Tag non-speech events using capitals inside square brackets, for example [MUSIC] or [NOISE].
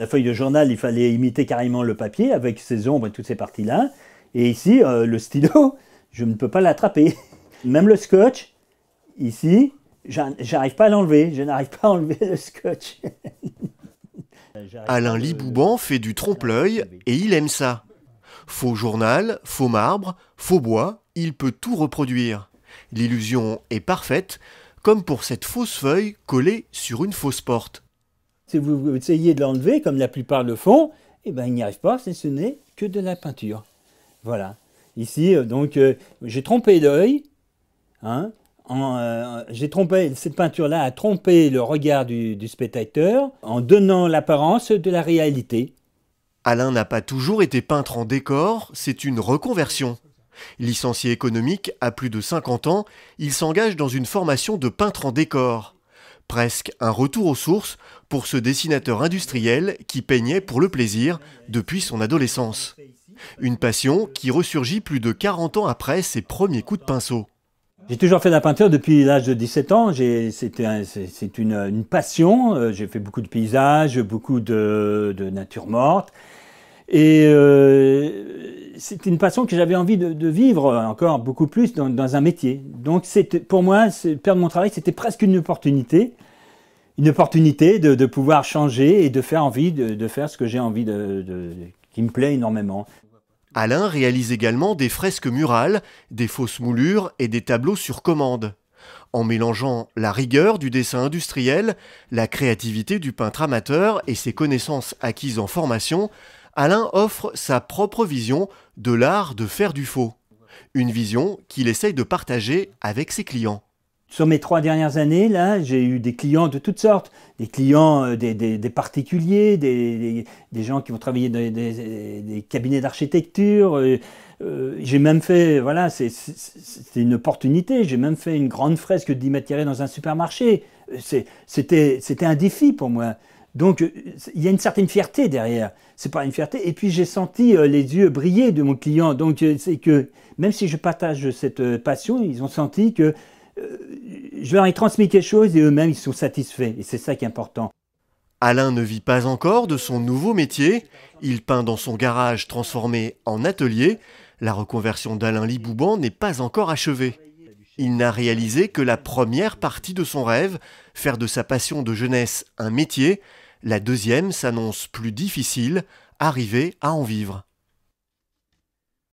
La feuille de journal, il fallait imiter carrément le papier avec ses ombres et toutes ces parties-là. Et ici, euh, le stylo, [LAUGHS] je ne peux pas l'attraper. [LAUGHS] Même le scotch, ici, j'arrive pas à l'enlever. Je n'arrive pas à enlever le scotch. [LAUGHS] Alain Libouban fait du trompe-l'œil et il aime ça. Faux journal, faux marbre, faux bois, il peut tout reproduire. L'illusion est parfaite, comme pour cette fausse feuille collée sur une fausse porte. Si vous essayez de l'enlever, comme la plupart le font, eh ben, il n'y arrive pas, ce n'est que de la peinture. Voilà. Ici, euh, donc, euh, j'ai trompé l'œil. Hein, euh, j'ai trompé, cette peinture-là a trompé le regard du, du spectateur en donnant l'apparence de la réalité. Alain n'a pas toujours été peintre en décor, c'est une reconversion. Licencié économique à plus de 50 ans, il s'engage dans une formation de peintre en décor presque un retour aux sources pour ce dessinateur industriel qui peignait pour le plaisir depuis son adolescence. Une passion qui ressurgit plus de 40 ans après ses premiers coups de pinceau. J'ai toujours fait de la peinture depuis l'âge de 17 ans. C'est une, passion. Euh, j'ai fait beaucoup de paysages, beaucoup de, de nature morte. Et c'était euh, c'est une passion que j'avais envie de, vivre encore beaucoup plus dans, un métier. Donc pour moi, perdre mon travail, c'était presque une opportunité. Une opportunité de, pouvoir changer et de faire envie de, de faire ce que j'ai envie de, qui me plaît énormément. Alain réalise également des fresques murales, des fausses moulures et des tableaux sur commande en mélangeant la rigueur du dessin industriel, la créativité du peintre amateur et ses connaissances acquises en formation Alain offre sa propre vision de l'art de faire du faux, une vision qu'il essaye de partager avec ses clients. Sur mes trois dernières années, là, j'ai eu des clients de toutes sortes, des clients, euh, des, particuliers, des, gens qui vont travailler dans des, cabinets d'architecture. Euh, euh, j'ai même fait, voilà, c'est une opportunité, j'ai même fait une grande fresque d'immatériel dans un supermarché. C'était un défi pour moi. Donc euh, il y a une certaine fierté derrière. C'est pas une fierté. Et puis j'ai senti euh, les yeux briller de mon client. Donc euh, c'est que même si je partage cette passion, ils ont senti que je leur ai transmis quelque chose et eux-mêmes ils sont satisfaits. Et c'est ça qui est important. Alain ne vit pas encore de son nouveau métier. Il peint dans son garage transformé en atelier. La reconversion d'Alain Libouban n'est pas encore achevée. Il n'a réalisé que la première partie de son rêve, faire de sa passion de jeunesse un métier, la deuxième s'annonce plus difficile, arriver à en vivre.